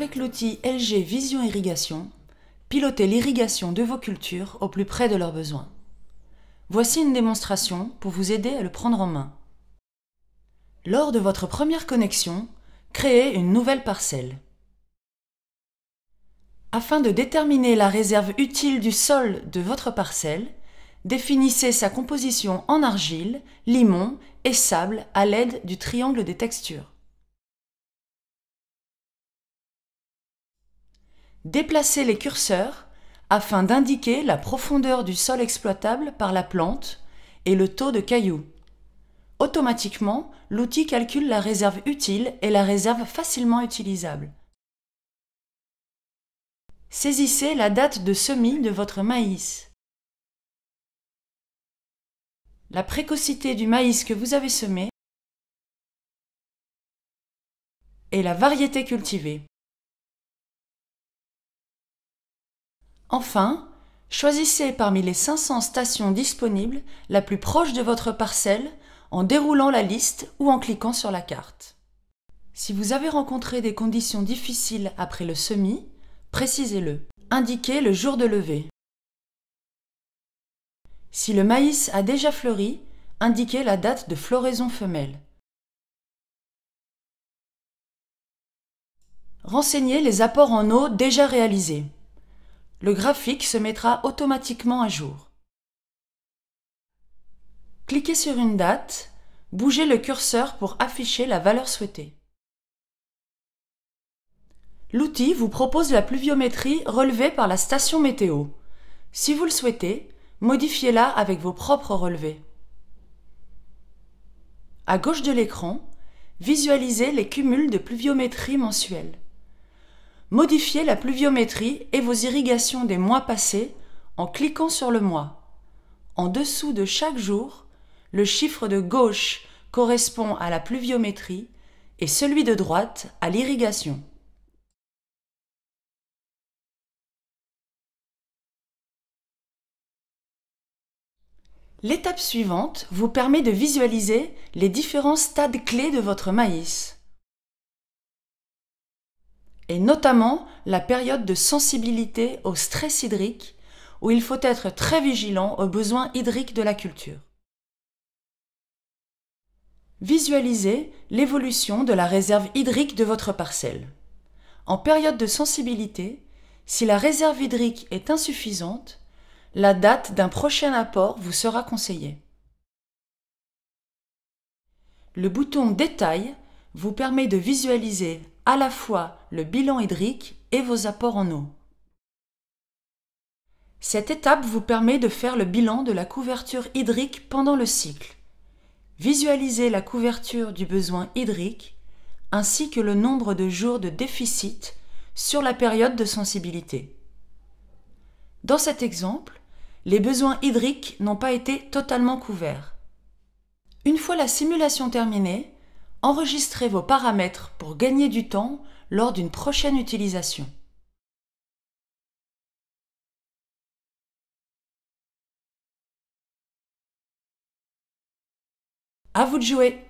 avec l'outil LG Vision Irrigation, pilotez l'irrigation de vos cultures au plus près de leurs besoins. Voici une démonstration pour vous aider à le prendre en main. Lors de votre première connexion, créez une nouvelle parcelle. Afin de déterminer la réserve utile du sol de votre parcelle, définissez sa composition en argile, limon et sable à l'aide du triangle des textures. Déplacez les curseurs afin d'indiquer la profondeur du sol exploitable par la plante et le taux de cailloux. Automatiquement, l'outil calcule la réserve utile et la réserve facilement utilisable. Saisissez la date de semis de votre maïs. La précocité du maïs que vous avez semé et la variété cultivée. Enfin, choisissez parmi les 500 stations disponibles la plus proche de votre parcelle en déroulant la liste ou en cliquant sur la carte. Si vous avez rencontré des conditions difficiles après le semis, précisez-le. Indiquez le jour de levée. Si le maïs a déjà fleuri, indiquez la date de floraison femelle. Renseignez les apports en eau déjà réalisés le graphique se mettra automatiquement à jour. Cliquez sur une date, bougez le curseur pour afficher la valeur souhaitée. L'outil vous propose la pluviométrie relevée par la station météo. Si vous le souhaitez, modifiez-la avec vos propres relevés. À gauche de l'écran, visualisez les cumuls de pluviométrie mensuelle. Modifiez la pluviométrie et vos irrigations des mois passés en cliquant sur le mois. En dessous de chaque jour, le chiffre de gauche correspond à la pluviométrie et celui de droite à l'irrigation. L'étape suivante vous permet de visualiser les différents stades clés de votre maïs et notamment la période de sensibilité au stress hydrique, où il faut être très vigilant aux besoins hydriques de la culture. Visualisez l'évolution de la réserve hydrique de votre parcelle. En période de sensibilité, si la réserve hydrique est insuffisante, la date d'un prochain apport vous sera conseillée. Le bouton Détail vous permet de visualiser à la fois le bilan hydrique et vos apports en eau. Cette étape vous permet de faire le bilan de la couverture hydrique pendant le cycle. Visualisez la couverture du besoin hydrique ainsi que le nombre de jours de déficit sur la période de sensibilité. Dans cet exemple, les besoins hydriques n'ont pas été totalement couverts. Une fois la simulation terminée, enregistrez vos paramètres pour gagner du temps lors d'une prochaine utilisation. À vous de jouer